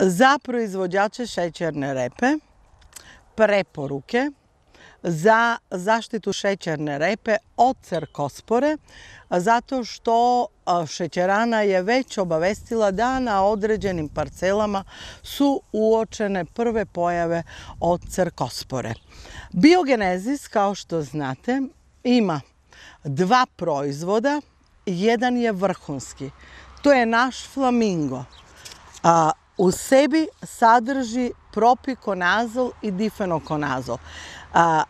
Za proizvođače šećerne repe preporuke za zaštitu šećerne repe od cerkospore, zato što šećerana je već obavestila da na određenim parcelama su uočene prve pojave od cerkospore. Biogenezis, kao što znate, ima dva proizvoda, jedan je vrhunski. To je naš flamingo u sebi sadrži propikonazol i difenokonazol. A,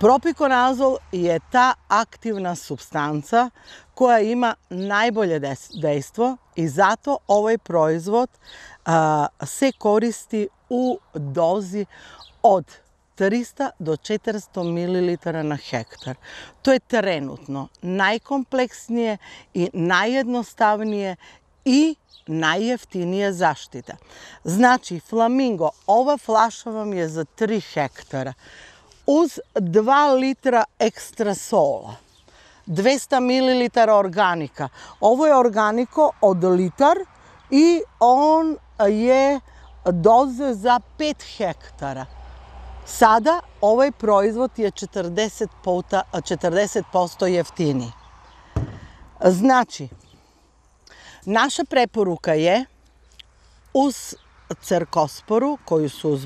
propikonazol je ta aktivna substanca koja ima najbolje dejstvo i zato ovaj proizvod a, se koristi u dozi od 300 do 400 ml na hektar. To je trenutno najkompleksnije i najjednostavnije i najjeftinija zaštita. Znači, Flamingo, ova flaša vam je za 3 hektara uz 2 litra ekstra sola. 200 ml organika. Ovo je organiko od litar i on je doze za 5 hektara. Sada ovaj proizvod je 40%, puta, 40 jeftiniji. Znači, Naša preporuka je uz crkosporu, koju su,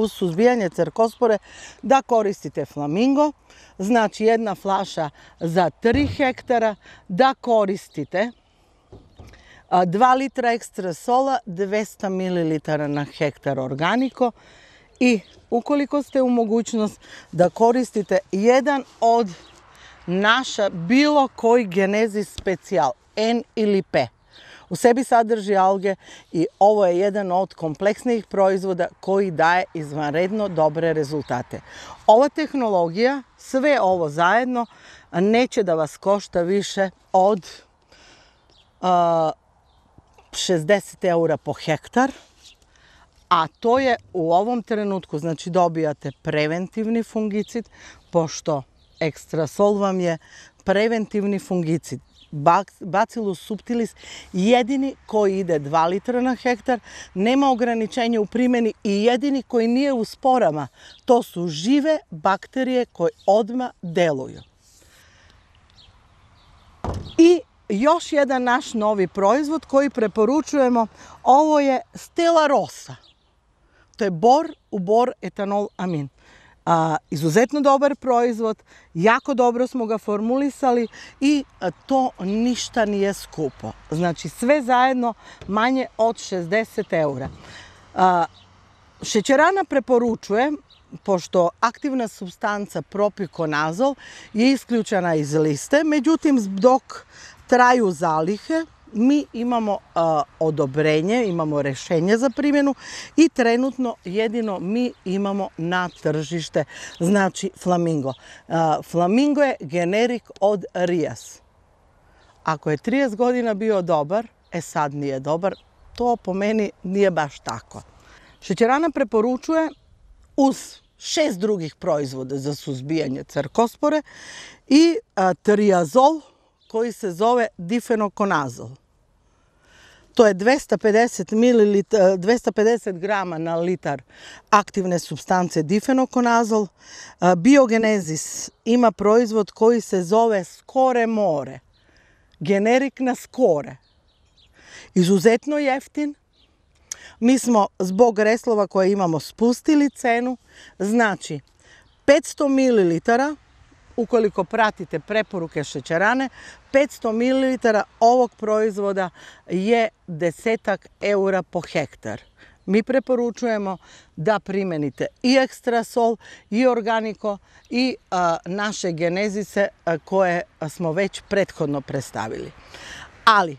uz suzbijanje crkospore, da koristite flamingo, znači jedna flaša za 3 hektara, da koristite 2 litra ekstra sola, 200 ml na hektar organiko i ukoliko ste u mogućnost da koristite jedan od naša bilo koji genezi specijal, N ili P. U sebi sadrži alge i ovo je jedan od kompleksnijih proizvoda koji daje izvanredno dobre rezultate. Ova tehnologija, sve ovo zajedno, neće da vas košta više od a, 60 eura po hektar, a to je u ovom trenutku, znači dobijate preventivni fungicid, pošto ekstrasol vam je preventivni fungicid. Bacillus subtilis jedini koji ide 2 litra na hektar, nema ograničenja u primjeni i jedini koji nije u sporama, to su žive bakterije koje odma deluju. I još jedan naš novi proizvod koji preporučujemo, ovo je Stella Rosa. To je bor u bor etanol amin a, izuzetno dobar proizvod, jako dobro smo ga formulisali i to ništa nije skupo. Znači sve zajedno manje od 60 eura. A, šećerana preporučuje pošto aktivna substanca propikonazol je isključena iz liste, međutim dok traju zalihe, mi imamo a, odobrenje, imamo rešenje za primjenu i trenutno jedino mi imamo na tržište, znači flamingo. A, flamingo je generik od Rijas. Ako je 30 godina bio dobar, e sad nije dobar, to po meni nije baš tako. Šećerana preporučuje uz šest drugih proizvoda za suzbijanje crkospore i a, triazol, koji se zove difenokonazol. To je 250, mililit, 250 grama na litar aktivne substance difenokonazol. Biogenezis ima proizvod koji se zove skore more. Generik na skore. Izuzetno jeftin. Mi smo zbog reslova koje imamo spustili cenu. Znači, 500 mililitara ukoliko pratite preporuke šećerane, 500 ml ovog proizvoda je desetak eura po hektar. Mi preporučujemo da primenite i sol, i organiko, i naše genezise koje smo već prethodno predstavili. Ali,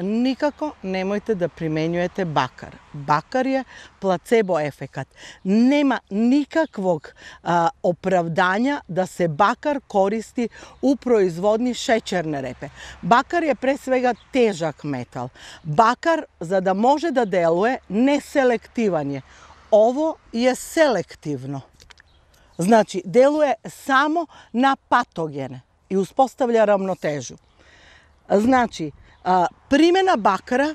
никако немојте да применјуете бакар. Бакар е плацебо ефекат. Нема никаквог а, оправдања да се бакар користи у производни шеќерне репе. Бакар е пре свега тежак метал. Бакар за да може да делуе неселективан е. Ово е селективно. Значи, делуе само на патогене и успоставља рамнотежу. Значи, A, primjena bakara,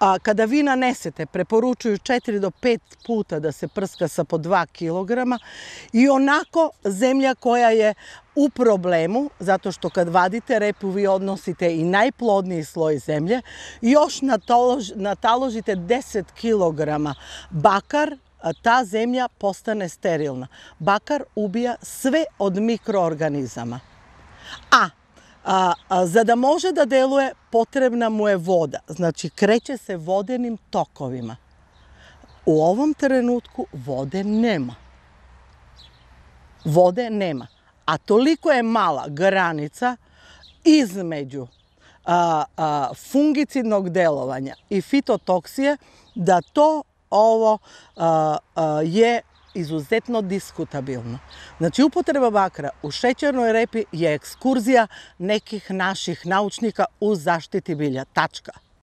a, kada vi nanesete, preporučuju 4 do 5 puta da se prska sa po 2 kg i onako zemlja koja je u problemu, zato što kad vadite repu vi odnosite i najplodniji sloj zemlje, još natalož, nataložite 10 kg bakar, ta zemlja postane sterilna. Bakar ubija sve od mikroorganizama. A A, a, za da može da deluje, potrebna mu je voda. Znači, kreće se vodenim tokovima. U ovom trenutku vode nema. Vode nema. A toliko je mala granica između a, a, fungicidnog delovanja i fitotoksije da to ovo a, a, je изузетно дискутабилно. Значи, употреба бакра у шеќерној репи е екскурзија неких наших научника у заштити билја. Тачка.